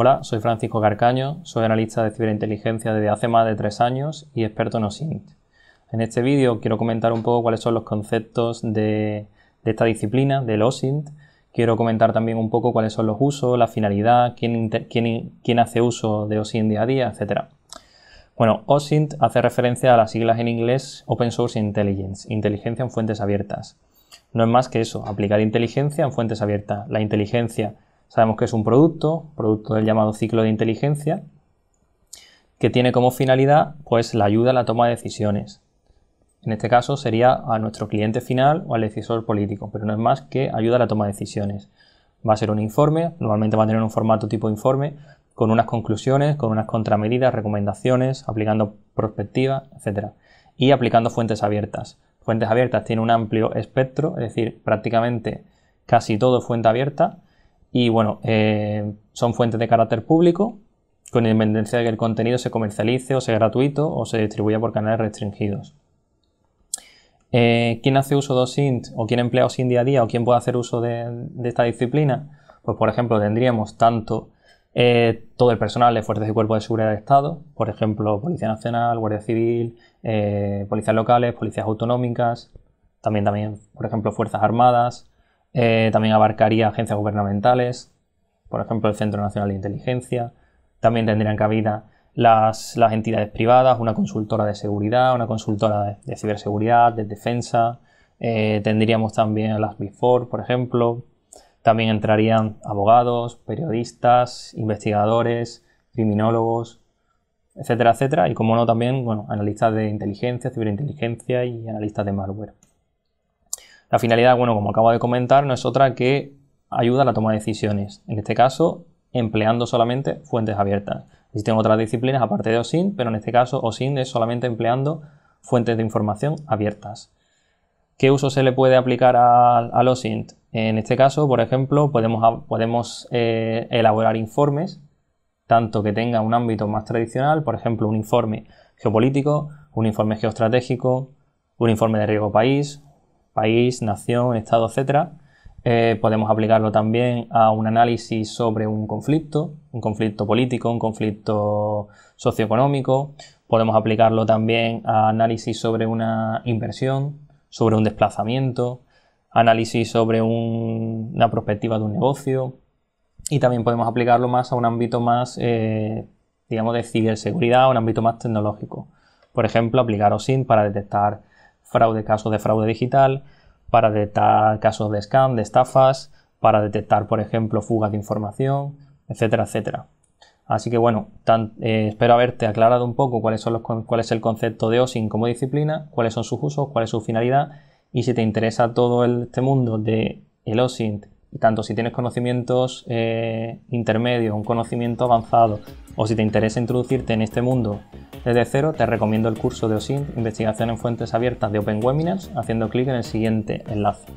Hola, soy Francisco Carcaño, soy analista de ciberinteligencia desde hace más de tres años y experto en OSINT. En este vídeo quiero comentar un poco cuáles son los conceptos de, esta disciplina, del OSINT. Quiero comentar también un poco cuáles son los usos, la finalidad, quién, quién hace uso de OSINT día a día, etc. Bueno, OSINT hace referencia a las siglas en inglés Open Source Intelligence, inteligencia en fuentes abiertas. No es más que eso, aplicar inteligencia en fuentes abiertas. La inteligencia Sabemos que es un producto, producto del llamado ciclo de inteligencia, que tiene como finalidad pues, la ayuda a la toma de decisiones. En este caso sería a nuestro cliente final o al decisor político, pero no es más que ayuda a la toma de decisiones. Va a ser un informe, normalmente va a tener un formato tipo informe, con unas conclusiones, con unas contramedidas, recomendaciones, aplicando prospectiva, etc. Y aplicando fuentes abiertas. Fuentes abiertas tiene un amplio espectro, es decir, prácticamente casi todo es fuente abierta, y bueno, eh, son fuentes de carácter público, con independencia de que el contenido se comercialice o sea gratuito o se distribuya por canales restringidos. Eh, ¿Quién hace uso de OSINT o quién emplea OSINT día a día o quién puede hacer uso de, esta disciplina? Pues por ejemplo tendríamos tanto eh, todo el personal de fuerzas y cuerpos de seguridad del Estado, por ejemplo Policía Nacional, Guardia Civil, policías locales, policías autonómicas, también, también por ejemplo Fuerzas Armadas, eh, también abarcaría agencias gubernamentales, por ejemplo el Centro Nacional de Inteligencia. También tendrían cabida las, entidades privadas, una consultora de seguridad, una consultora de, ciberseguridad, de defensa. Eh, tendríamos también las Big por ejemplo. También entrarían abogados, periodistas, investigadores, criminólogos, etcétera, etcétera. Y como no, también bueno, analistas de inteligencia, ciberinteligencia y analistas de malware. La finalidad, bueno, como acabo de comentar, no es otra que ayuda a la toma de decisiones. En este caso, empleando solamente fuentes abiertas. Existen otras disciplinas aparte de OSINT, pero en este caso OSINT es solamente empleando fuentes de información abiertas. ¿Qué uso se le puede aplicar al, OSINT? En este caso, por ejemplo, podemos, eh, elaborar informes, tanto que tenga un ámbito más tradicional, por ejemplo, un informe geopolítico, un informe geoestratégico, un informe de riesgo país, país, nación, estado, etc. Eh, podemos aplicarlo también a un análisis sobre un conflicto, un conflicto político, un conflicto socioeconómico. Podemos aplicarlo también a análisis sobre una inversión, sobre un desplazamiento, análisis sobre una perspectiva de un negocio. Y también podemos aplicarlo más a un ámbito más, eh, digamos, de ciberseguridad, a un ámbito más tecnológico. Por ejemplo, aplicar OSINT para detectar fraude, casos de fraude digital, para detectar casos de scam, de estafas, para detectar, por ejemplo, fugas de información, etcétera, etcétera. Así que bueno, eh, espero haberte aclarado un poco cuáles son los, cuál es el concepto de OSINT como disciplina, cuáles son sus usos, cuál es su finalidad y si te interesa todo este mundo de el OSINT tanto si tienes conocimientos eh, intermedios, un conocimiento avanzado, o si te interesa introducirte en este mundo desde cero, te recomiendo el curso de OSINT, Investigación en Fuentes Abiertas de Open Webinars, haciendo clic en el siguiente enlace.